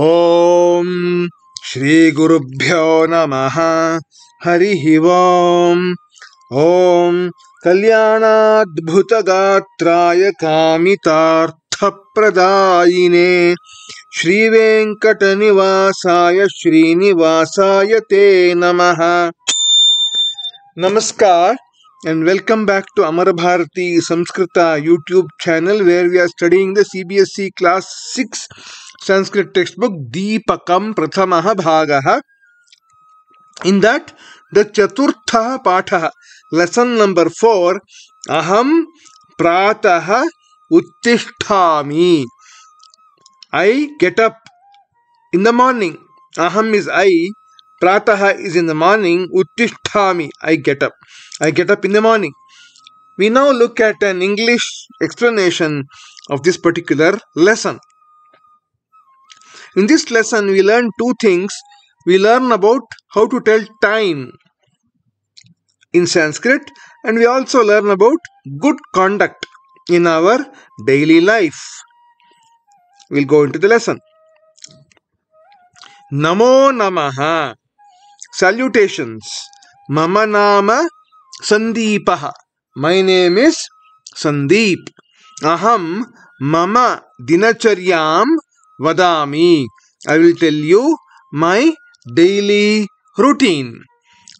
ॐ श्रीगुरुभ्यो नमः हरिः ओम् ॐ कल्याणाद्भुतगात्राय कामितार्थप्रदायिने श्रीवेङ्कटनिवासाय श्रीनिवासाय ते नमः Namaskar and welcome back to Amar Bharati Samskrita YouTube channel where we are studying the CBSE class 6 Sanskrit text book Deepakam प्रथम भाग इन दट द चतुर्थ पाठ लेसन नंबर फोर अहम प्रातः उत्तिष्ठा I get in the morning अहम इज ई प्रातः is in the morning उत्तिष्ठा I get up I get in the morning we now look at an English explanation of this particular lesson In this lesson, we learn two things. We learn about how to tell time in Sanskrit and we also learn about good conduct in our daily life. We'll go into the lesson. Namo Namaha. Salutations. Mama Nama Sandeepaha. My name is Sandeep. Aham Mama Dinacharyam vadami. I will tell you my daily routine.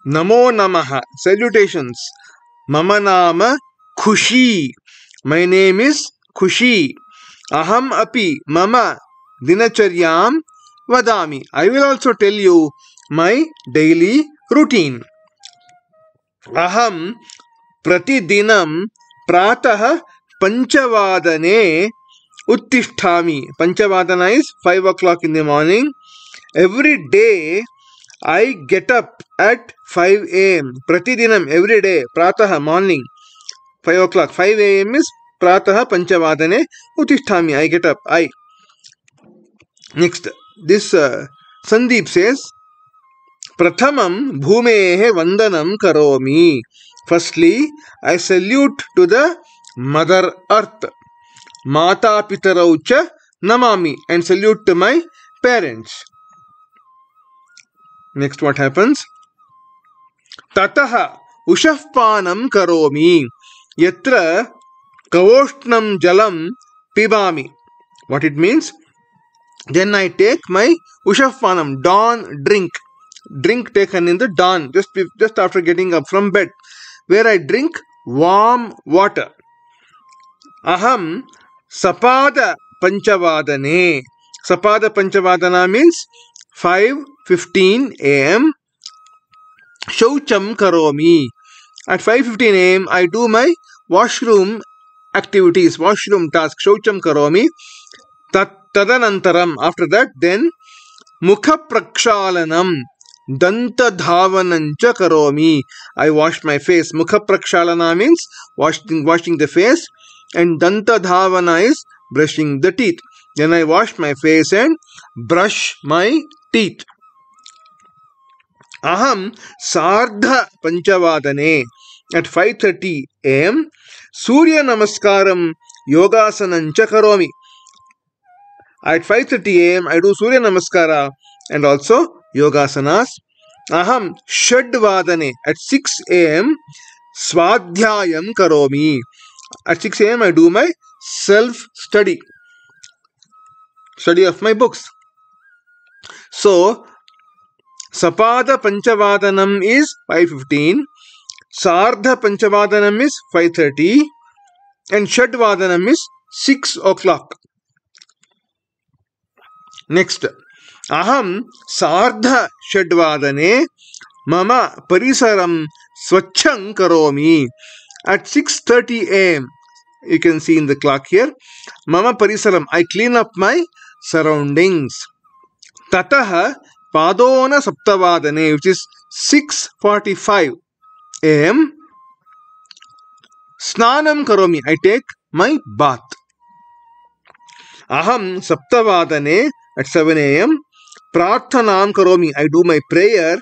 Namo Namaha. Salutations. Mama Nama Kushi. My name is Kushi. Aham Api Mama Dinacharyam Vadami. I will also tell you my daily routine. अहं pratidinam प्रातः panchavadane Uttishthami. panchavadana is 5 o'clock in the morning every day i get up at 5 am pratidinam every day Prataha, morning 5 o'clock 5 am is Prataha panchavadane Uttishthami. i get up i next this uh, sandeep says Prathamam Bhumehe Vandanam Karomi. Firstly, I salute to the Mother Earth. Mata Pitarau cha namami and salute to my parents. Next, what happens? Tataha Ushafpanam karomi yatra kavoshnam jalam pibami. What it means? Then I take my Ushafpanam, dawn drink. Drink taken in the dawn, just, just after getting up from bed, where I drink warm water. Aham Sapada Panchavadane. Sapada Panchavadana means 5.15 a.m. Shaucham Karomi. At 5.15 a.m. I do my washroom activities, washroom task. Shaucham Karomi. Tat tadanantaram. After that, then Mukhaprakshalanam. Dantadhavanancha karomi. I wash my face. Mukhaprakshalana means washing, washing the face. and dhavana is brushing the teeth. Then I wash my face and brush my teeth. Aham Sardha Panchavadane at 5.30 am Surya Namaskaram Yogasanam Chakaromi. At 5.30 am I do Surya Namaskara and also Yogasanas. Aham Shadvadane at 6 am Swadhyayam Karomi. At 6 a.m. I do my self-study. Study of my books. So, Sapada Panchavadanam is 5.15. Sardha Panchavadanam is 5.30. And Shadvadanam is 6 o'clock. Next, Aham Sardha सार्धषड्वादने Mama Parisaram स्वच्छं करोमि at 6.30 a.m. You can see in the clock here. Mama Parisaram, I clean up my surroundings. Tataha Padona Saptavadane, which is 6.45 a.m. Snanam Karomi, I take my bath. Aham Saptavadane at 7 a.m. nam Karomi, I do my prayer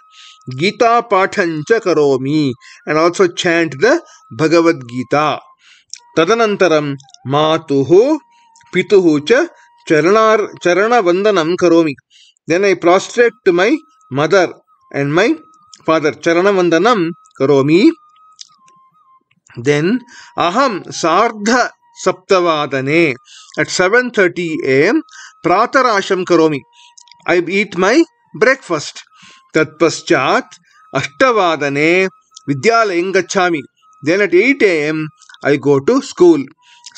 Gita Patan Karomi and also chant the Bhagavad Gita. Tadanantaram Matuhu Pituhucha Cha Charana Vandanam Karomi. Then I prostrate to my mother and my father. Charana Vandanam Karomi. Then Aham Sardha Saptavadane at 7.30 am Pratarasham Karomi. I eat my breakfast. तत्पश्चात अष्टवादने विद्यालय गच्छा then at eight AM I go to school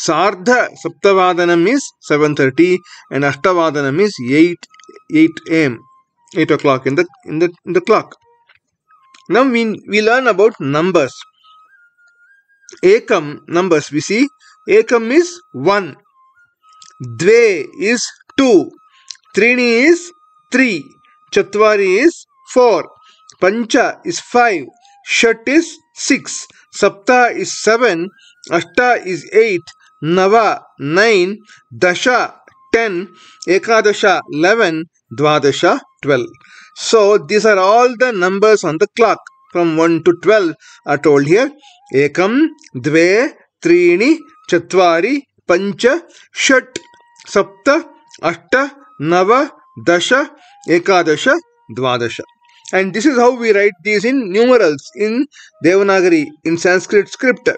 सार्ध सप्तवादन mean seven thirty and अष्टवादन means at eight AM eight o'clock in the in the in the clock नम we we learn about numbers एकम numbers we see एकम is one द्वे is two त्रीणी is three चत्वारी is four पंच is five षट is six सप्ताह is seven अष्ट इज एट नव नईन दश टेन एकादश लेवन द्वादश twelve so these are all the numbers on the clock from one to twelve are told here एकम द्वे त्रीणि चत्वारि पञ्च षट् सप्त अष्ट नव दश एकादश द्वादश And this is how we write these in numerals in Devanagari, in Sanskrit script.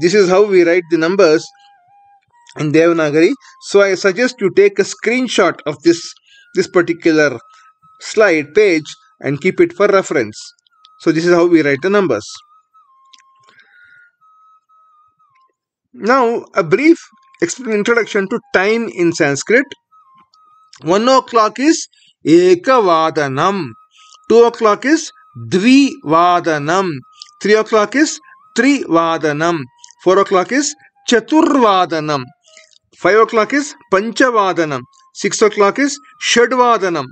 This is how we write the numbers in Devanagari. So I suggest you take a screenshot of this, this particular slide page and keep it for reference. So this is how we write the numbers. Now a brief introduction to time in Sanskrit. One o'clock is Ekavadanam. two o'clock is dvivadanam three o'clock is trivadanam four o'clock is chaturvadanam five o'clock is panchavadanam six o'clock is shadvadanam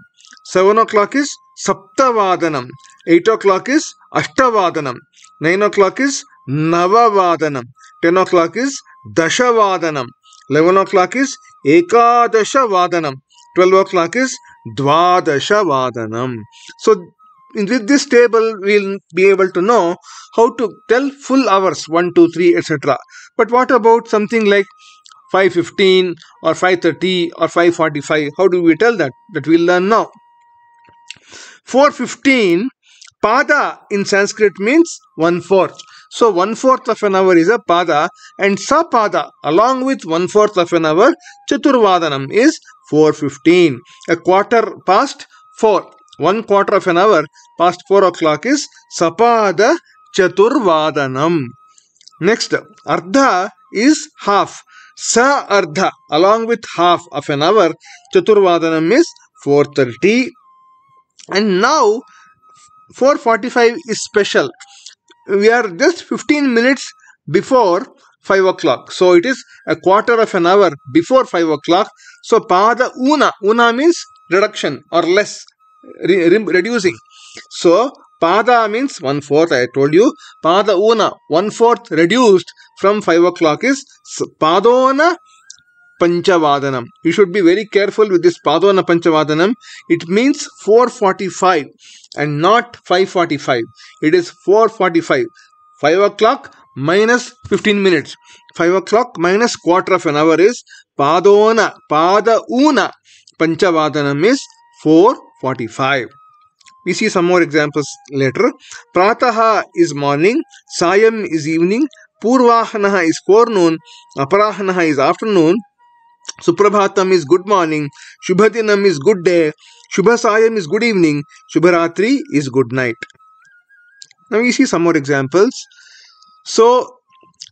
seven o'clock is saptavadanam eight o'clock is ashtavadanam nine o'clock is navavadanam ten o'clock is dashavadanam eleven o'clock is ekadashavadanam twelve o'clock is Dvadashavadanam. So with this table we'll be able to know how to tell full hours 1, 2, 3 etc. But what about something like 5.15 or 5.30 or 5.45? How do we tell that? That we'll learn now. 4.15 Pada in Sanskrit means one-fourth. So one-fourth of an hour is a pada and sapada along with one-fourth of an hour chaturvadanam is 4.15. A quarter past 4. One quarter of an hour past 4 o'clock is Sapada Chaturvadanam. Next, Ardha is half. Sa Ardha along with half of an hour. Chaturvadanam is 4.30. And now 4.45 is special. We are just 15 minutes before 5 o'clock. So it is a quarter of an hour before 5 o'clock. So pada una, una means reduction or less, re reducing. So pada means one fourth, I told you. Pada una, one fourth reduced from 5 o'clock is padona panchavadanam. You should be very careful with this padona panchavadanam. It means 445 and not 545. It is 445. 5 o'clock minus 15 minutes 5 o'clock minus quarter of an hour is padona padauna panchavadanam is 445 we see some more examples later prataha is morning sayam is evening purvahanaha is forenoon aparahanaha is afternoon suprabhatam is good morning shubhadinam is good day shubhasayam is good evening shubharatri is good night now we see some more examples So,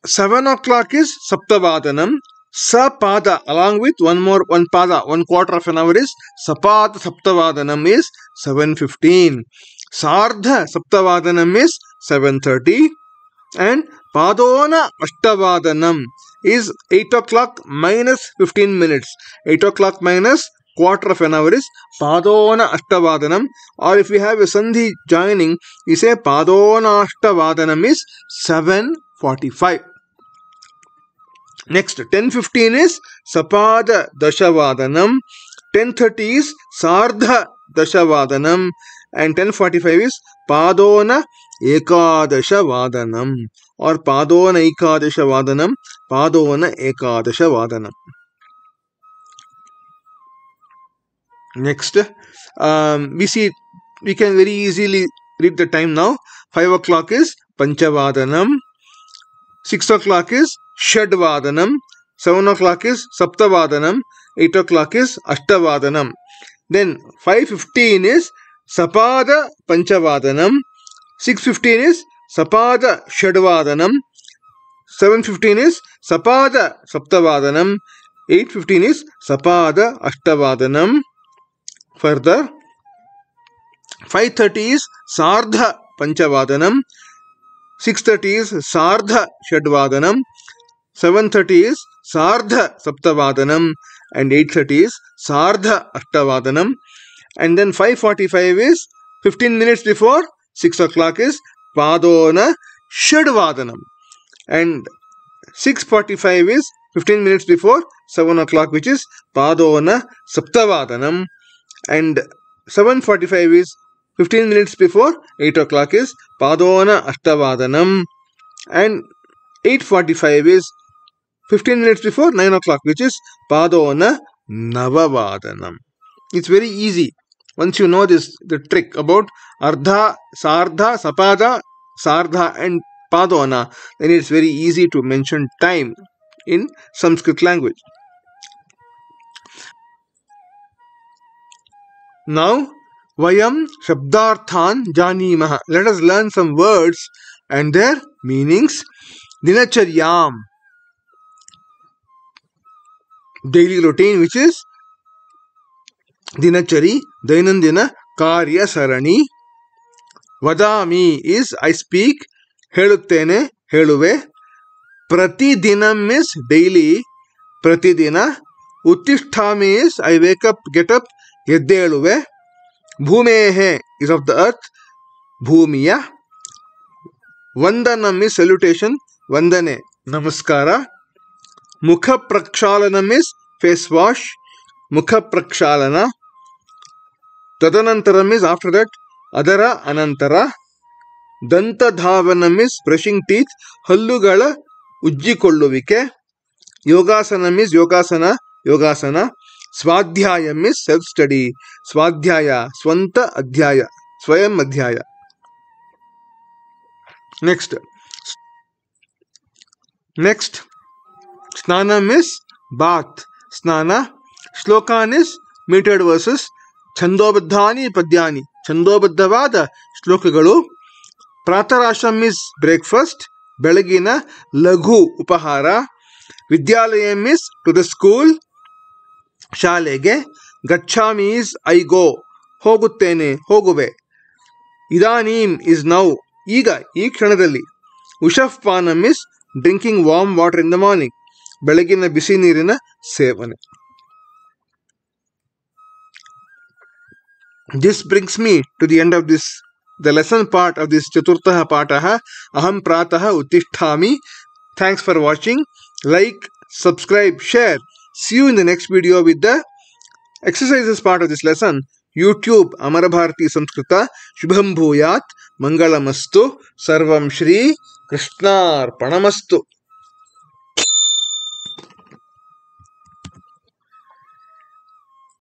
7 o'clock is Saptavadanam. Sapada along with one more one pada one quarter of an hour is Sapada Saptavadanam is 7.15. Sardha Saptavadanam is 7.30 and Padona Ashtavadanam is 8 o'clock minus 15 minutes. 8 o'clock minus quarter of an hour is padona ashtavadanam or if we have a sandhi joining we say padona ashtavadanam is 745 next 1015 is sapada dashavadanam 1030 is sardha dashavadanam and 1045 is padona ekadashavadanam or padona ekadashavadanam padona ekadashavadanam next um, we see we can very easily read the time now 5 o'clock is panchavadanam 6 o'clock is shadvadanam 7 o'clock is saptavadanam 8 o'clock is ashtavadanam then 5.15 is sapada panchavadanam 6.15 is sapada shadvadanam 7.15 is sapada saptavadanam 8.15 is sapada ashtavadanam Further, 5.30 is Sardha Panchavadanam, 6.30 is Sardha Shadvadanam, 7.30 is Sardha Saptavadanam and 8.30 is Sardha Ashtavadanam and then 5.45 is 15 minutes before 6 o'clock is Padona Shadvadanam and 6.45 is 15 minutes before 7 o'clock which is Padona Saptavadanam and 7.45 is 15 minutes before 8 o'clock is Padona Ashtavadanam and 8.45 is 15 minutes before 9 o'clock which is Padona Navavadanam. It's very easy. Once you know this, the trick about Ardha, Sardha, Sapada, Sardha and Padona, then it's very easy to mention time in Sanskrit language. Now, Vayam Shabdarthan Janimaha. Let us learn some words and their meanings. Dinacharyam. Daily routine, which is Dinachari, Dainandina Karya Sarani. Vadami is I speak. Helutene, Heluve. Pratidinam is daily. Pratidina. Uttishthami is I wake up, get up. ಎದ್ದೇಳುವೆ ಭೂಮೇಹೆ is of the earth ಭೂಮಿಯ ವಂದನಮಿ salutation ವಂದನೆ ನಮಸ್ಕಾರ ಮುಖ ಪ್ರಕ್ಷಾಲನ miss face wash ಮುಖ ಪ್ರಕ್ಷಾಲನ ತದನಂತರ is after that ಅದರ ಅನಂತರ ಧಾವನ ಮೀನ್ಸ್ ಬ್ರಷಿಂಗ್ ಟೀತ್ ಹಲ್ಲುಗಳ ಉಜ್ಜಿಕೊಳ್ಳುವಿಕೆ ಯೋಗಾಸನ ಮೀನ್ಸ್ ಯೋಗಾಸನ ಯೋಗಾಸನ ಸ್ವಾಧ್ಯಾಯ ಮೀನ್ಸ್ ಸೆಲ್ಫ್ ಸ್ಟಡಿ ಸ್ವಾಧ್ಯಾಯ ಸ್ವಂತ ಅಧ್ಯಾಯ ಸ್ವಯಂ ಅಧ್ಯಾಯ ನೆಕ್ಸ್ಟ್ ನೆಕ್ಸ್ಟ್ ಸ್ನಾನ ಮೀನ್ಸ್ ಬಾತ್ ಸ್ನಾನ ಶ್ಲೋಕಾನ್ ಇಸ್ ಮೀಟೆಡ್ ವರ್ಸಸ್ ಛಂದೋಬದ್ಧಾನಿ ಪದ್ಯಾನಿ ಛಂದೋಬದ್ಧವಾದ ಶ್ಲೋಕಗಳು ಪ್ರಾತರಾಶ ಮೀಸ್ ಬ್ರೇಕ್ಫಾಸ್ಟ್ ಬೆಳಗಿನ ಲಘು ಉಪಹಾರ ವಿದ್ಯಾಲಯ ಮಿಸ್ ಟು ದ ಸ್ಕೂಲ್ ಶಾಲೆಗೆ ಗಚ್ಚಾಮಿ ಇಸ್ ಐ ಗೋ ಹೋಗುತ್ತೇನೆ ಹೋಗುವೆ ಇದಾನೀಮ್ ಇಸ್ ನೌ ಈಗ ಈ ಕ್ಷಣದಲ್ಲಿ ಉಷಫ್ ಪಾನಮ್ is drinking warm water in the morning ಬೆಳಗಿನ ಬಿಸಿ ನೀರಿನ ಸೇವನೆ this brings me to the end of this the lesson part of this ಚತುರ್ಥ ಪಾಠ ಅಹಂ ಪ್ರಾತಃ ಉತ್ತಿಷ್ಠಾಮಿ thanks for watching like subscribe share See you in the next video with the exercises part of this lesson. YouTube Amarabharti Sanskrita Shubham Bhuyat Mangalamastu Sarvam Shri Krishna Panamastu.